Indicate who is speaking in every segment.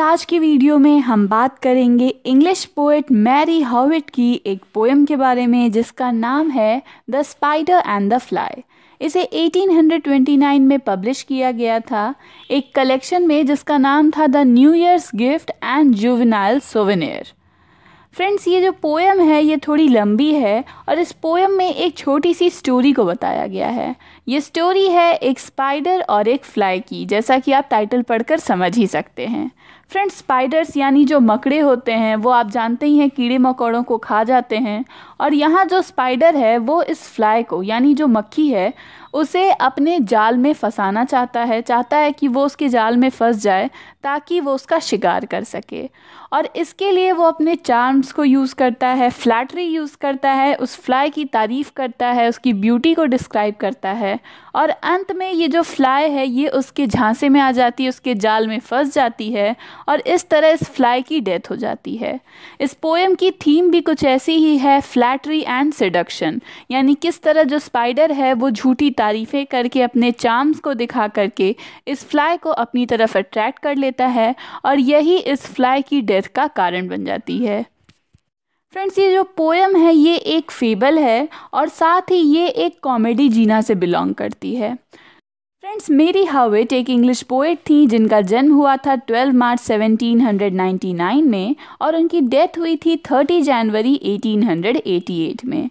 Speaker 1: आज की वीडियो में हम बात करेंगे इंग्लिश पोइट मैरी हॉविट की एक पोएम के बारे में जिसका नाम है the spider and the fly इसे 1829 में पब्लिश किया गया था एक कलेक्शन में जिसका नाम था the New Year's gift and juvenile souvenir friends ये जो पोएम है ये थोड़ी लंबी है और इस पोएम में एक छोटी सी स्टोरी को बताया गया है ये स्टोरी है एक स्पाइडर और एक फ्लाई की जैसा कि आप टाइटल पढ़कर समझ ही सकते हैं फ्रेंड्स स्पाइडर्स यानी जो मकड़े होते हैं वो आप जानते ही हैं कीड़े मकोड़ों को खा जाते हैं और यहाँ जो स्पाइडर है वो इस फ्लाई को यानी जो मक्खी है उसे अपने जाल में फंसाना चाहता है चाहता है कि वो उसके जाल में फंस जाए ताकि वो उसका शिकार कर सके और इसके लिए वो अपने चार्म्स को यूज़ करता है फ्लैटरी यूज़ करता है उस फ्लाई की तारीफ़ करता है उसकी ब्यूटी को डिस्क्राइब करता है और अंत में ये जो फ्लाई है ये उसके झांसे में आ जाती है उसके जाल में फंस जाती है और इस तरह इस फ्लाई की डेथ हो जाती है इस पोएम की थीम भी कुछ ऐसी ही है फ्लैटरी एंड सिडक्शन यानी किस तरह जो स्पाइडर है वो झूठी तारीफ़ें करके अपने चार्म्स को दिखा करके इस फ्लाई को अपनी तरफ अट्रैक्ट कर लेता है और यही इस फ्लाई की डेथ का कारण बन जाती है फ्रेंड्स ये जो पोएम है ये एक फेबल है और साथ ही ये एक कॉमेडी जीना से बिलोंग करती है फ्रेंड्स मेरी हावेट एक इंग्लिश पोएट थी जिनका जन्म हुआ था 12 मार्च 1799 में और उनकी डेथ हुई थी 30 जनवरी 1888 में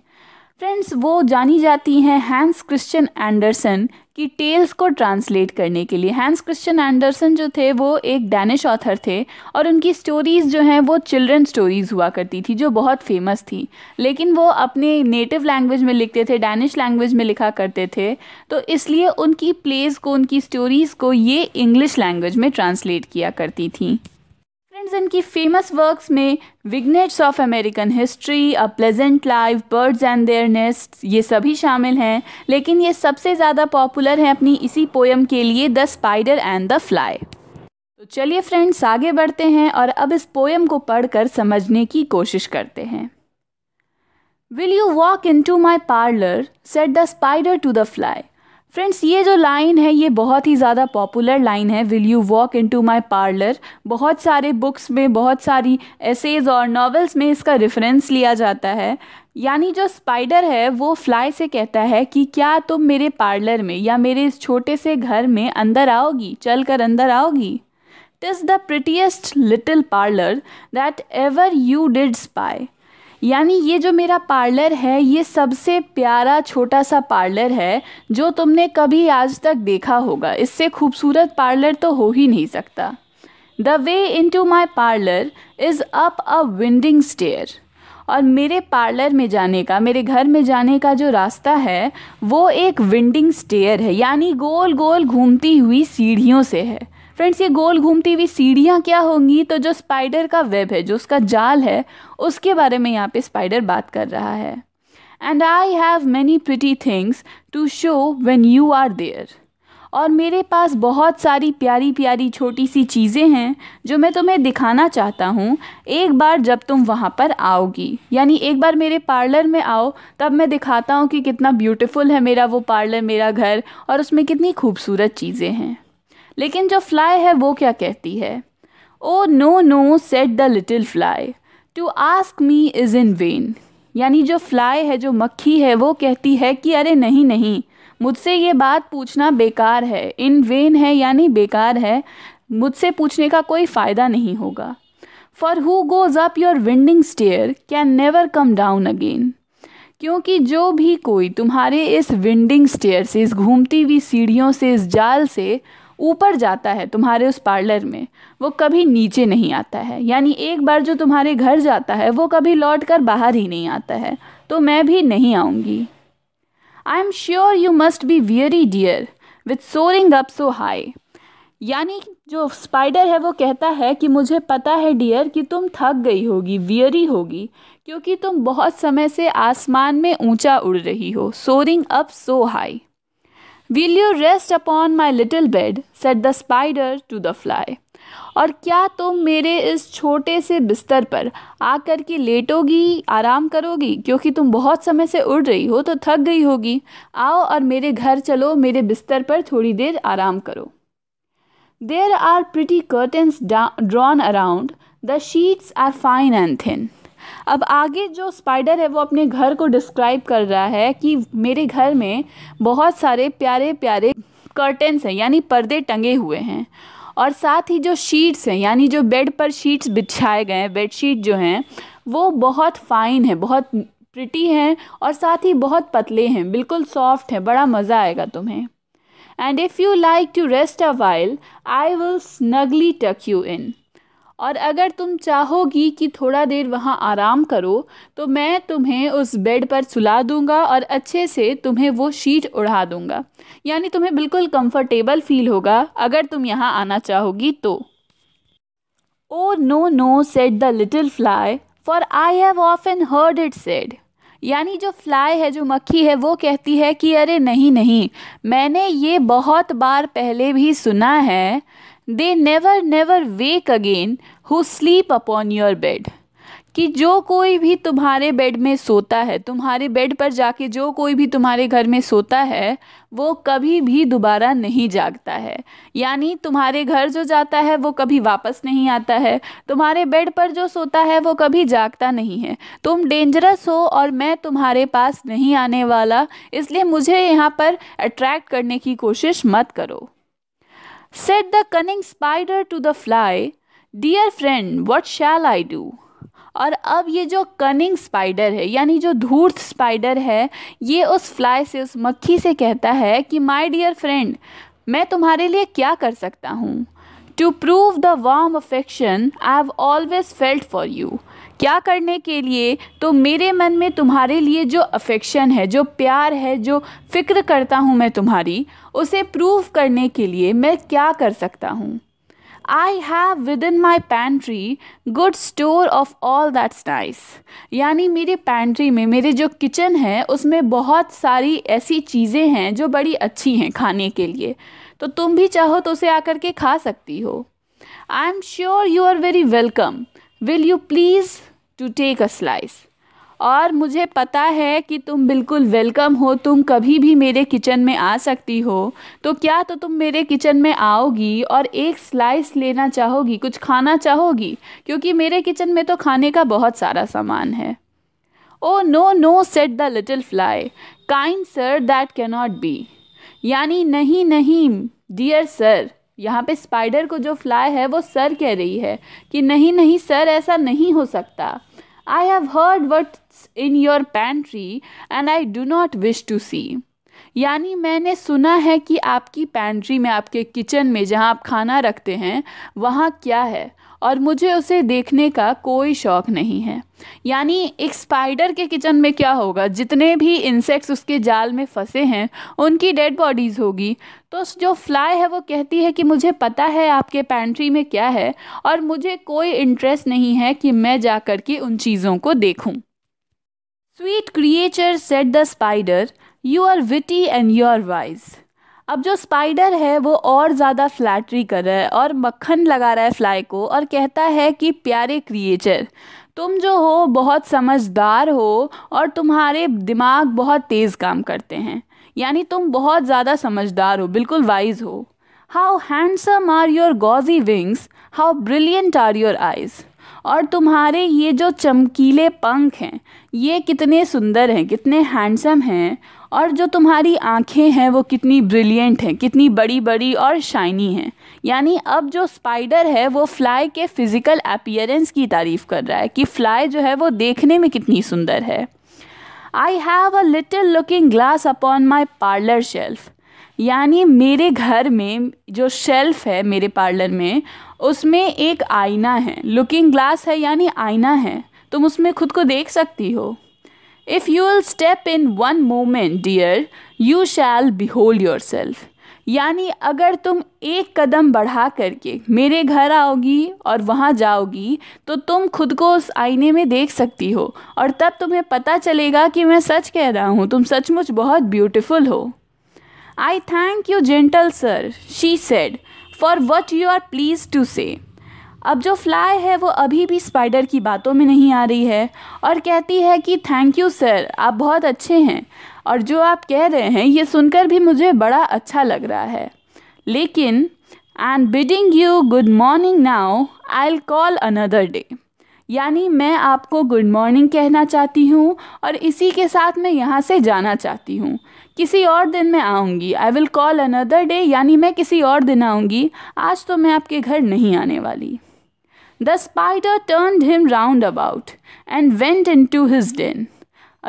Speaker 1: फ्रेंड्स वो जानी जाती हैं हैंस क्रिश्चियन एंडरसन की टेल्स को ट्रांसलेट करने के लिए हैंस क्रिश्चियन एंडरसन जो थे वो एक डैनिश ऑथर थे और उनकी स्टोरीज़ जो हैं वो चिल्ड्रन स्टोरीज़ हुआ करती थी जो बहुत फेमस थी लेकिन वो अपने नेटिव लैंग्वेज में लिखते थे डैनिश लैंग्वेज में लिखा करते थे तो इसलिए उनकी प्लेज़ को उनकी स्टोरीज़ को ये इंग्लिश लैंग्वेज में ट्रांसलेट किया करती थी टिम्स इनकी फेमस वर्क्स में vignettes of American history a pleasant life birds and their nest ये सभी शामिल हैं लेकिन ये सबसे ज़्यादा पॉपुलर हैं अपनी इसी पोएम के लिए the spider and the fly तो चलिए फ्रेंड्स आगे बढ़ते हैं और अब इस पोएम को पढ़कर समझने की कोशिश करते हैं will you walk into my parlour said the spider to the fly friends ये जो लाइन है ये बहुत ही ज़्यादा पॉपुलर लाइन है will you walk into my parlour बहुत सारे बुक्स में बहुत सारी एसेज और नॉवेल्स में इसका रेफरेंस लिया जाता है यानी जो स्पाइडर है वो फ्लाई से कहता है कि क्या तुम मेरे पार्लर में या मेरे इस छोटे से घर में अंदर आओगी चल कर अंदर आओगी टिज the प्रिटिएस्ट little parlour that ever you did spy यानी ये जो मेरा पार्लर है ये सबसे प्यारा छोटा सा पार्लर है जो तुमने कभी आज तक देखा होगा इससे खूबसूरत पार्लर तो हो ही नहीं सकता the way into my parlour is up a winding stair और मेरे पार्लर में जाने का मेरे घर में जाने का जो रास्ता है वो एक विंडिंग स्टेयर है यानी गोल गोल घूमती हुई सीढ़ियों से है फ्रेंड्स ये गोल घूमती हुई सीढ़ियाँ क्या होंगी तो जो स्पाइडर का वेब है जो उसका जाल है उसके बारे में यहाँ पे स्पाइडर बात कर रहा है and I have many pretty things to show when you are there और मेरे पास बहुत सारी प्यारी प्यारी छोटी सी चीज़ें हैं जो मैं तुम्हें दिखाना चाहता हूँ एक बार जब तुम वहाँ पर आओगी यानी एक बार मेरे पार्लर में आओ तब मैं दिखाता हूँ कि कितना ब्यूटीफुल है मेरा वो पार्लर मेरा घर और उसमें कितनी खूबसूरत चीज़ें हैं लेकिन जो फ्लाई है वो क्या कहती है oh no no said the little fly to ask me is in vain यानी जो फ्लाई है जो मक्खी है वो कहती है कि अरे नहीं नहीं मुझसे ये बात पूछना बेकार है इन वेन है यानी बेकार है मुझसे पूछने का कोई फ़ायदा नहीं होगा for who goes up your winding stair can never come down again क्योंकि जो भी कोई तुम्हारे इस विंडिंग स्टेयर से इस घूमती हुई सीढ़ियों से इस जाल से ऊपर जाता है तुम्हारे उस पार्लर में वो कभी नीचे नहीं आता है यानी एक बार जो तुम्हारे घर जाता है वो कभी लौट कर बाहर ही नहीं आता है तो मैं भी नहीं आऊँगी I am sure you must be very dear with soaring up so high यानी जो स्पाइडर है वो कहता है कि मुझे पता है डियर कि तुम थक गई होगी वियरी होगी क्योंकि तुम बहुत समय से आसमान में ऊंचा उड़ रही हो soaring up so high will you rest upon my little bed said the spider to the fly और क्या तुम तो मेरे इस छोटे से बिस्तर पर आकर के लेटोगी आराम करोगी क्योंकि तुम बहुत समय से उड़ रही हो तो थक गई होगी आओ और मेरे घर चलो मेरे बिस्तर पर थोड़ी देर आराम करो there are pretty curtains drawn around the sheets are fine and thin अब आगे जो स्पाइडर है वो अपने घर को डिस्क्राइब कर रहा है कि मेरे घर में बहुत सारे प्यारे प्यारे कर्टन्स हैं यानी पर्दे टंगे हुए हैं और साथ ही जो शीट्स हैं यानी जो बेड पर शीट्स बिछाए गए हैं बेडशीट जो हैं वो बहुत फ़ाइन है बहुत प्रिटी हैं और साथ ही बहुत पतले हैं बिल्कुल सॉफ्ट हैं बड़ा मज़ा आएगा तुम्हें and if you like to rest a while I will snugly tuck you in और अगर तुम चाहोगी कि थोड़ा देर वहाँ आराम करो तो मैं तुम्हें उस बेड पर सुला दूँगा और अच्छे से तुम्हें वो शीट उड़ा दूँगा यानी तुम्हें बिल्कुल कंफर्टेबल फील होगा अगर तुम यहाँ आना चाहोगी तो oh no no said the little fly for I have often heard it said यानी जो फ्लाई है जो मक्खी है वो कहती है कि अरे नहीं नहीं मैंने ये बहुत बार पहले भी सुना है they never never wake again who sleep upon your bed कि जो कोई भी तुम्हारे बेड में सोता है तुम्हारे बेड पर जाके जो कोई भी तुम्हारे घर में सोता है वो कभी भी दोबारा नहीं जागता है यानी तुम्हारे घर जो जाता है वो कभी वापस नहीं आता है तुम्हारे बेड पर जो सोता है वो कभी जागता नहीं है तुम डेंजरस हो और मैं तुम्हारे पास नहीं आने वाला इसलिए मुझे यहाँ पर अट्रैक्ट करने की कोशिश मत करो Said the cunning spider to the fly, dear friend what shall I do और अब ये जो कनिंग स्पाइडर है यानी जो धूर्त स्पाइडर है ये उस फ्लाई से उस मक्खी से कहता है कि माई डियर फ्रेंड मैं तुम्हारे लिए क्या कर सकता हूँ to prove the warm affection I have always felt for you क्या करने के लिए तो मेरे मन में तुम्हारे लिए जो अफेक्शन है जो प्यार है जो फ़िक्र करता हूँ मैं तुम्हारी उसे प्रूव करने के लिए मैं क्या कर सकता हूँ I have within my pantry good store of all that's nice यानी मेरे पैंट्री में मेरे जो किचन है उसमें बहुत सारी ऐसी चीज़ें हैं जो बड़ी अच्छी हैं खाने के लिए तो तुम भी चाहो तो उसे आकर के खा सकती हो I am sure you are very welcome will you please to take a slice और मुझे पता है कि तुम बिल्कुल वेलकम हो तुम कभी भी मेरे किचन में आ सकती हो तो क्या तो तुम मेरे किचन में आओगी और एक स्लाइस लेना चाहोगी कुछ खाना चाहोगी क्योंकि मेरे किचन में तो खाने का बहुत सारा सामान है oh no no said the little fly kind sir that cannot be यानी नहीं नहीं डियर सर यहाँ पे स्पाइडर को जो फ्लाई है वो सर कह रही है कि नहीं नहीं सर ऐसा नहीं हो सकता I have heard what's in your pantry and I do not wish to see यानी मैंने सुना है कि आपकी पैंट्री में आपके किचन में जहाँ आप खाना रखते हैं वहाँ क्या है और मुझे उसे देखने का कोई शौक़ नहीं है यानी एक स्पाइडर के किचन में क्या होगा जितने भी इंसेक्ट्स उसके जाल में फंसे हैं उनकी डेड बॉडीज़ होगी तो जो फ्लाई है वो कहती है कि मुझे पता है आपके पैंट्री में क्या है और मुझे कोई इंटरेस्ट नहीं है कि मैं जा कर के उन चीज़ों को देखूँ sweet creature said the spider you are witty and you are wise अब जो स्पाइडर है वो और ज़्यादा फ्लैटरी कर रहा है और मक्खन लगा रहा है फ्लाई को और कहता है कि प्यारे क्रिएचर तुम जो हो बहुत समझदार हो और तुम्हारे दिमाग बहुत तेज़ काम करते हैं यानी तुम बहुत ज़्यादा समझदार हो बिल्कुल वाइज हो how handsome are your gauzy wings how brilliant are your eyes और तुम्हारे ये जो चमकीले पंख हैं ये कितने सुंदर हैं कितने हैंडसम हैं और जो तुम्हारी आँखें हैं वो कितनी ब्रिलियंट हैं कितनी बड़ी बड़ी और शाइनी हैं यानी अब जो स्पाइडर है वो फ्लाई के फिज़िकल अपियरेंस की तारीफ़ कर रहा है कि फ्लाई जो है वो देखने में कितनी सुंदर है I have a little looking glass upon my parlour shelf यानी मेरे घर में जो शेल्फ़ है मेरे पार्लर में उसमें एक आईना है लुकिंग ग्लास है यानी आईना है तुम उसमें खुद को देख सकती हो If you will step in one moment, dear, you shall behold yourself. यानी अगर तुम एक कदम बढ़ा करके मेरे घर आओगी और वहाँ जाओगी तो तुम खुद को उस आईने में देख सकती हो और तब तुम्हें पता चलेगा कि मैं सच कह रहा हूँ तुम सचमुच बहुत ब्यूटीफुल हो I thank you gentle sir she said for what you are please to say अब जो फ्लाई है वो अभी भी स्पाइडर की बातों में नहीं आ रही है और कहती है कि थैंक यू सर आप बहुत अच्छे हैं और जो आप कह रहे हैं ये सुनकर भी मुझे बड़ा अच्छा लग रहा है लेकिन and bidding you good morning now I call another day यानी मैं आपको गुड मॉर्निंग कहना चाहती हूँ और इसी के साथ मैं यहाँ से जाना चाहती हूँ किसी और दिन मैं आऊँगी I will call another day यानी मैं किसी और दिन आऊँगी आज तो मैं आपके घर नहीं आने वाली the spider turn him round about and went into his den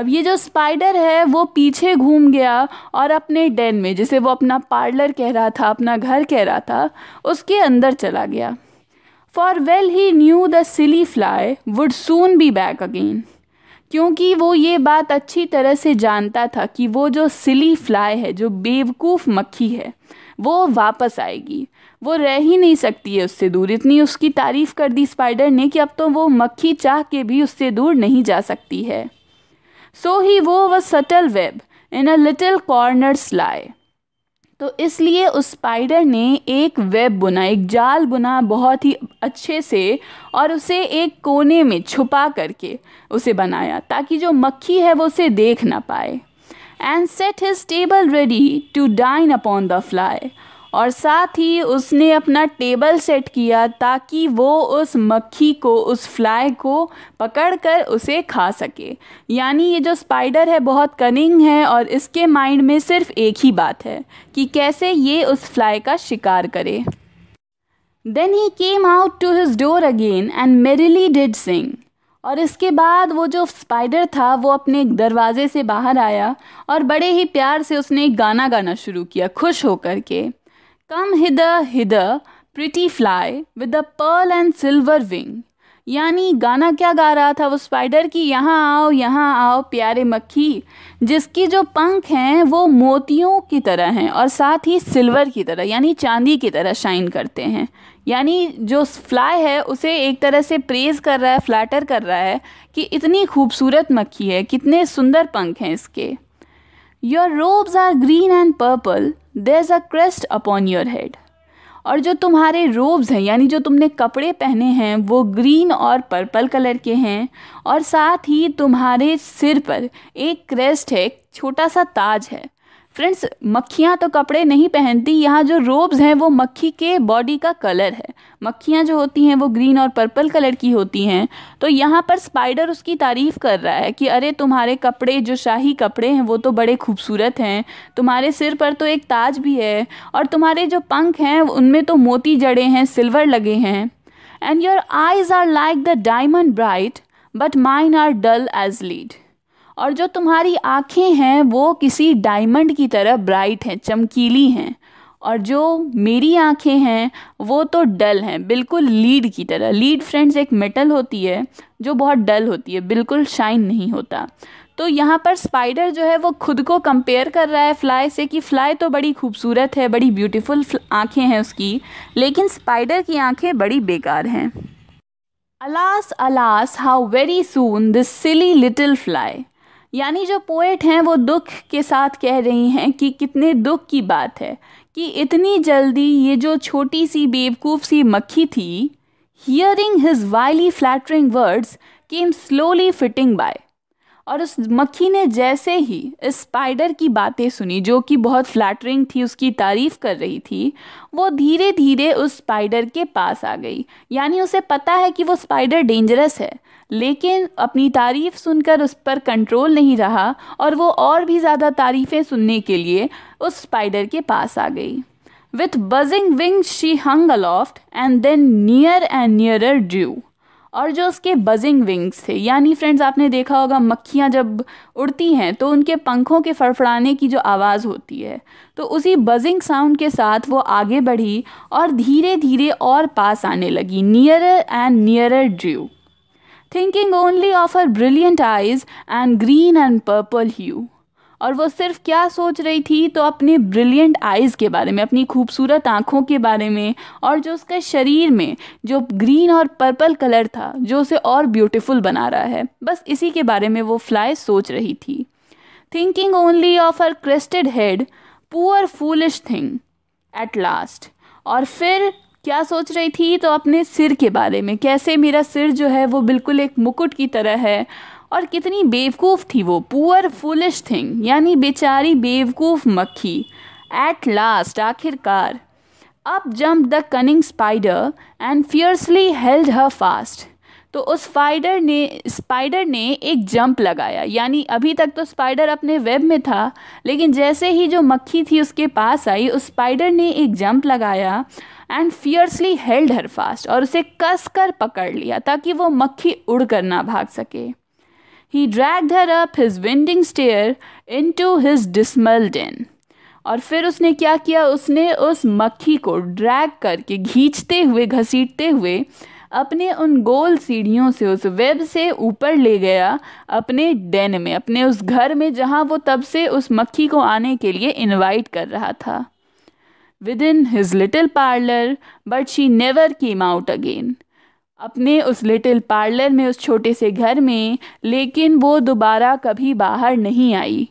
Speaker 1: अब ये जो स्पाइडर है वो पीछे घूम गया और अपने डेन में जिसे वो अपना पार्लर कह रहा था अपना घर कह रहा था उसके अंदर चला गया for well he knew the silly fly would soon be back again क्योंकि वो ये बात अच्छी तरह से जानता था कि वो जो सिली फ्लाई है जो बेवकूफ़ मक्खी है वो वापस आएगी वो रह ही नहीं सकती है उससे दूर इतनी उसकी तारीफ़ कर दी स्पाइडर ने कि अब तो वो मक्खी चाह के भी उससे दूर नहीं जा सकती है सो he wove a subtle web in a little corner sly तो इसलिए उस स्पाइडर ने एक वेब बुना एक जाल बुना बहुत ही अच्छे से और उसे एक कोने में छुपा करके उसे बनाया ताकि जो मक्खी है वो उसे देख ना पाए and set his table ready to dine upon the fly और साथ ही उसने अपना टेबल सेट किया ताकि वो उस मक्खी को उस फ्लाई को पकड़ कर उसे खा सके यानी ये जो स्पाइडर है बहुत कनिंग है और इसके माइंड में सिर्फ एक ही बात है कि कैसे ये उस फ्लाई का शिकार करे then he came out to his door again and merrily did sing और इसके बाद वो जो स्पाइडर था वो अपने दरवाजे से बाहर आया और बड़े ही प्यार से उसने गाना गाना शुरू किया खुश होकर के come hither hither pretty fly with the pearl and silver wing यानी गाना क्या गा रहा था वो स्पाइडर की यहाँ आओ यहाँ आओ प्यारे मक्खी जिसकी जो पंख हैं वो मोतियों की तरह हैं और साथ ही सिल्वर की तरह यानी चांदी की तरह शाइन करते हैं यानी जो फ्लाई है उसे एक तरह से प्रेज़ कर रहा है फ्लैटर कर रहा है कि इतनी खूबसूरत मक्खी है कितने सुंदर पंख हैं इसके your robes are green and purple there a crest upon your head और जो तुम्हारे रोब्स हैं यानी जो तुमने कपड़े पहने हैं वो ग्रीन और पर्पल कलर के हैं और साथ ही तुम्हारे सिर पर एक क्रेस्ट है छोटा सा ताज है फ्रेंड्स मक्खियाँ तो कपड़े नहीं पहनती यहाँ जो रोब्स हैं वो मक्खी के बॉडी का कलर है मक्खियाँ जो होती हैं वो ग्रीन और पर्पल कलर की होती हैं तो यहाँ पर स्पाइडर उसकी तारीफ़ कर रहा है कि अरे तुम्हारे कपड़े जो शाही कपड़े हैं वो तो बड़े खूबसूरत हैं तुम्हारे सिर पर तो एक ताज भी है और तुम्हारे जो पंख हैं उनमें तो मोती जड़े हैं सिल्वर लगे हैं and your eyes are like the diamond bright but mine are dull as lead और जो तुम्हारी आँखें हैं वो किसी डायमंड की तरह ब्राइट हैं चमकीली हैं और जो मेरी आँखें हैं वो तो डल हैं बिल्कुल लीड की तरह लीड फ्रेंड्स एक मेटल होती है जो बहुत डल होती है बिल्कुल शाइन नहीं होता तो यहाँ पर स्पाइडर जो है वो खुद को कंपेयर कर रहा है फ्लाई से कि फ्लाई तो बड़ी खूबसूरत है बड़ी ब्यूटीफुल आँखें हैं उसकी लेकिन स्पाइडर की आँखें बड़ी बेकार हैं alas alas how very soon this silly little fly यानी जो पोइट हैं वो दुख के साथ कह रही हैं कि कितने दुख की बात है कि इतनी जल्दी ये जो छोटी सी बेवकूफ़ सी मक्खी थी hearing his wily flattering words came slowly flitting by और उस मक्खी ने जैसे ही इस स्पाइडर की बातें सुनी जो कि बहुत फ्लैटरिंग थी उसकी तारीफ़ कर रही थी वो धीरे धीरे उस स्पाइडर के पास आ गई यानी उसे पता है कि वो स्पाइडर डेंजरस है लेकिन अपनी तारीफ़ सुनकर उस पर कंट्रोल नहीं रहा और वो और भी ज़्यादा तारीफ़ें सुनने के लिए उस स्पाइडर के पास आ गई with buzzing wings she hung aloft and then near and nearer drew और जो उसके बजिंग विंग्स थे यानी फ्रेंड्स आपने देखा होगा मक्खियाँ जब उड़ती हैं तो उनके पंखों के फड़फड़ाने की जो आवाज़ होती है तो उसी बजिंग साउंड के साथ वो आगे बढ़ी और धीरे धीरे और पास आने लगी nearer and nearer drew thinking only of her brilliant eyes and green and purple hue और वो सिर्फ क्या सोच रही थी तो अपने ब्रिलियंट आइज़ के बारे में अपनी खूबसूरत आँखों के बारे में और जो उसके शरीर में जो ग्रीन और पर्पल कलर था जो उसे और ब्यूटीफुल बना रहा है बस इसी के बारे में वो फ्लाई सोच रही थी thinking only of her crested head poor foolish thing at last और फिर क्या सोच रही थी तो अपने सिर के बारे में कैसे मेरा सिर जो है वो बिल्कुल एक मुकुट की तरह है और कितनी बेवकूफ़ थी वो पुअर फुलिश थिंग यानी बेचारी बेवकूफ़ मक्खी एट लास्ट आखिरकार up jump the cunning spider and fiercely held her fast तो उस स्पाइडर ने स्पाइडर ने एक जंप लगाया यानी अभी तक तो स्पाइडर अपने वेब में था लेकिन जैसे ही जो मक्खी थी उसके पास आई उस स्पाइडर ने एक जंप लगाया and fiercely held her fast और उसे कस कर पकड़ लिया ताकि वो मक्खी उड़ कर ना भाग सके he drag her up winding stair into his dismal den और फिर उसने क्या किया उसने उस मक्खी को ड्रैग करके घींचते हुए घसीटते हुए अपने उन गोल सीढ़ियों से उस वेब से ऊपर ले गया अपने डेन में अपने उस घर में जहाँ वो तब से उस मक्खी को आने के लिए इनवाइट कर रहा था within his little parlour but she never came out again अपने उस लिटिल पार्लर में उस छोटे से घर में लेकिन वो दोबारा कभी बाहर नहीं आई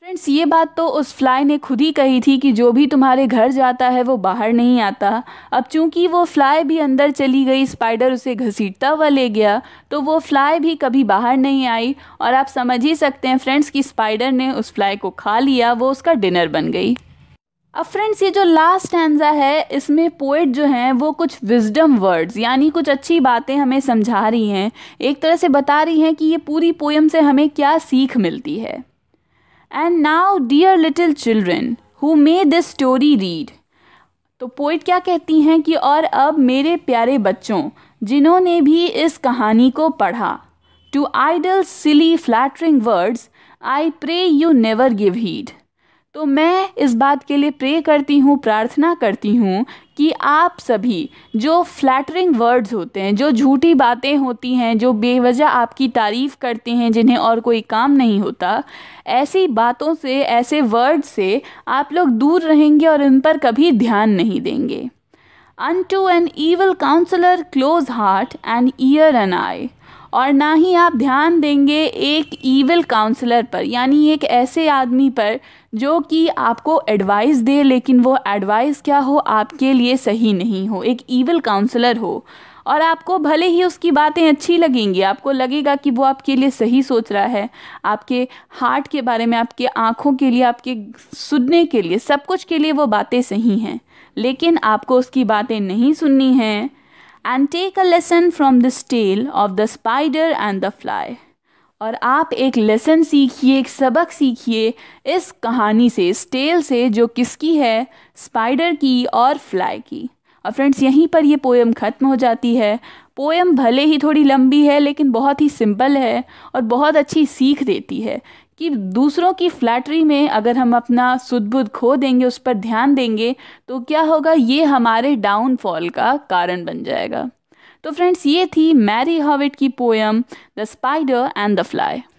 Speaker 1: फ्रेंड्स ये बात तो उस फ्लाई ने खुद ही कही थी कि जो भी तुम्हारे घर जाता है वो बाहर नहीं आता अब चूंकि वो फ्लाई भी अंदर चली गई स्पाइडर उसे घसीटता हुआ ले गया तो वो फ्लाई भी कभी बाहर नहीं आई और आप समझ ही सकते हैं फ्रेंड्स कि स्पाइडर ने उस फ्लाई को खा लिया वो उसका डिनर बन गई अब फ्रेंड्स ये जो लास्ट एंजा है इसमें पोइट जो हैं वो कुछ विजडम वर्ड्स यानी कुछ अच्छी बातें हमें समझा रही हैं एक तरह से बता रही हैं कि ये पूरी पोएम से हमें क्या सीख मिलती है and now dear little children who may this story read तो पोइट क्या कहती हैं कि और अब मेरे प्यारे बच्चों जिन्होंने भी इस कहानी को पढ़ा to idle silly flattering words I pray you never give heed तो मैं इस बात के लिए प्रे करती हूँ प्रार्थना करती हूँ कि आप सभी जो फ्लैटरिंग वर्ड्स होते हैं जो झूठी बातें होती हैं जो बेवजह आपकी तारीफ़ करते हैं जिन्हें और कोई काम नहीं होता ऐसी बातों से ऐसे वर्ड से आप लोग दूर रहेंगे और इन पर कभी ध्यान नहीं देंगे unto an evil counsellor close heart and ear and eye और ना ही आप ध्यान देंगे एक ईवल काउंसलर पर यानी एक ऐसे आदमी पर जो कि आपको एडवाइस दे लेकिन वो एडवाइस क्या हो आपके लिए सही नहीं हो एक ईवल काउंसलर हो और आपको भले ही उसकी बातें अच्छी लगेंगी आपको लगेगा कि वो आपके लिए सही सोच रहा है आपके हार्ट के बारे में आपके आँखों के लिए आपके सुनने के लिए सब कुछ के लिए वो बातें सही हैं लेकिन आपको उसकी बातें नहीं सुननी हैं and take a lesson from this tale of the spider and the fly और आप एक लेसन सीखिए एक सबक सीखिए इस कहानी से इस टेल से जो किसकी है स्पाइडर की और फ्लाई की और फ्रेंड्स यहीं पर ये पोएम ख़त्म हो जाती है पोएम भले ही थोड़ी लंबी है लेकिन बहुत ही सिंपल है और बहुत अच्छी सीख देती है कि दूसरों की फ्लैटरी में अगर हम अपना सुदबुद खो देंगे उस पर ध्यान देंगे तो क्या होगा ये हमारे डाउनफॉल का कारण बन जाएगा तो फ्रेंड्स ये थी मैरी हॉविट की poem the spider and the fly